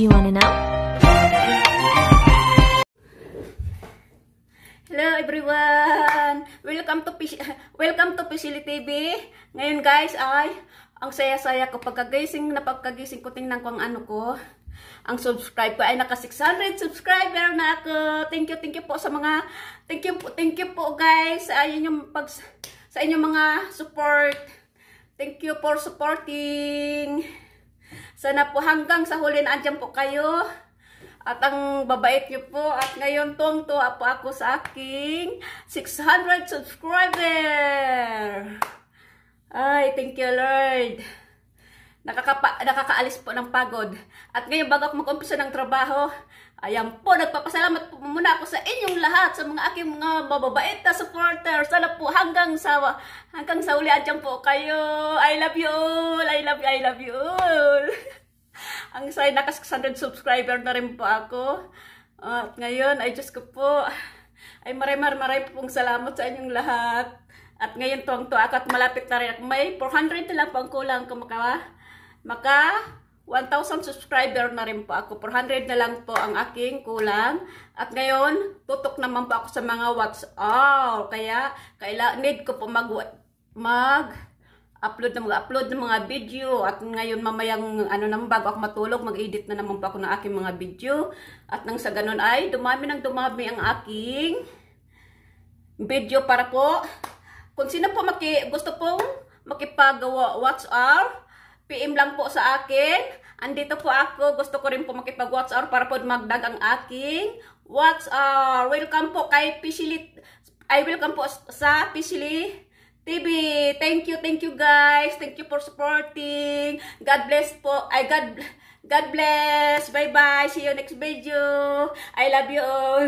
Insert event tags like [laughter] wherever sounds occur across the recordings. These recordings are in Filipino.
Do you want to know? Hello everyone! Welcome to [laughs] Welcome to Pisili TV. Ngayon guys ay ang saya-saya ko pagkagising na pagkagising ko tingnan ko ang ano ko. Ang subscribe ko ay naka 600 subscriber na ako. Thank you, thank you po sa mga thank you po, thank you po guys sa inyong pag sa inyong mga support. Thank you for supporting. Sana po hanggang sa huli na andyan po kayo. At ang babait niyo po. At ngayon tuwang-tuwa po ako sa aking 600 subscriber. Ay, thank you Lord nakakapa, nakakaalis po ng pagod. At ngayon bago ako mag-umpisa ng trabaho, ayan po, nagpapasalamat po muna ako sa inyong lahat, sa mga aking mga mababait na supporters. Sana po hanggang sa, hanggang sa uli, andyan po kayo. I love you all, I love you, I love you all. [laughs] Ang saya, naka 600 subscriber na rin po ako. At ngayon, ay just ko po, ay maray maray, maray po pong salamat sa inyong lahat. At ngayon tuwang tuwa ako at malapit na rin. May 400 lang po kulang ko maka, maka 1,000 subscriber na rin po ako. 400 na lang po ang aking kulang. At ngayon, tutok naman po ako sa mga all. Kaya, kaila, need ko po mag, mag upload na mag-upload ng mga video at ngayon mamayang ano naman bago ako matulog mag-edit na naman po ako ng aking mga video at nang sa ganun ay dumami nang dumami ang aking video para po kung sino po maki, gusto pong makipagawa WhatsApp, PM lang po sa akin. Andito po ako. Gusto ko rin po makipag-WhatsApp para po magdag ang aking WhatsApp. Welcome po kay Pishili. I welcome po sa Pishili TV. Thank you, thank you guys. Thank you for supporting. God bless po. I God God bless. Bye-bye. See you next video. I love you all.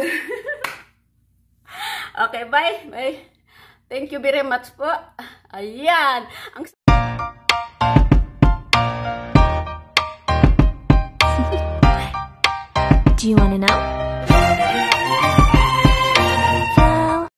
[laughs] okay, bye. Bye. Thank you very much po. Ayan. Ang Do you want to know?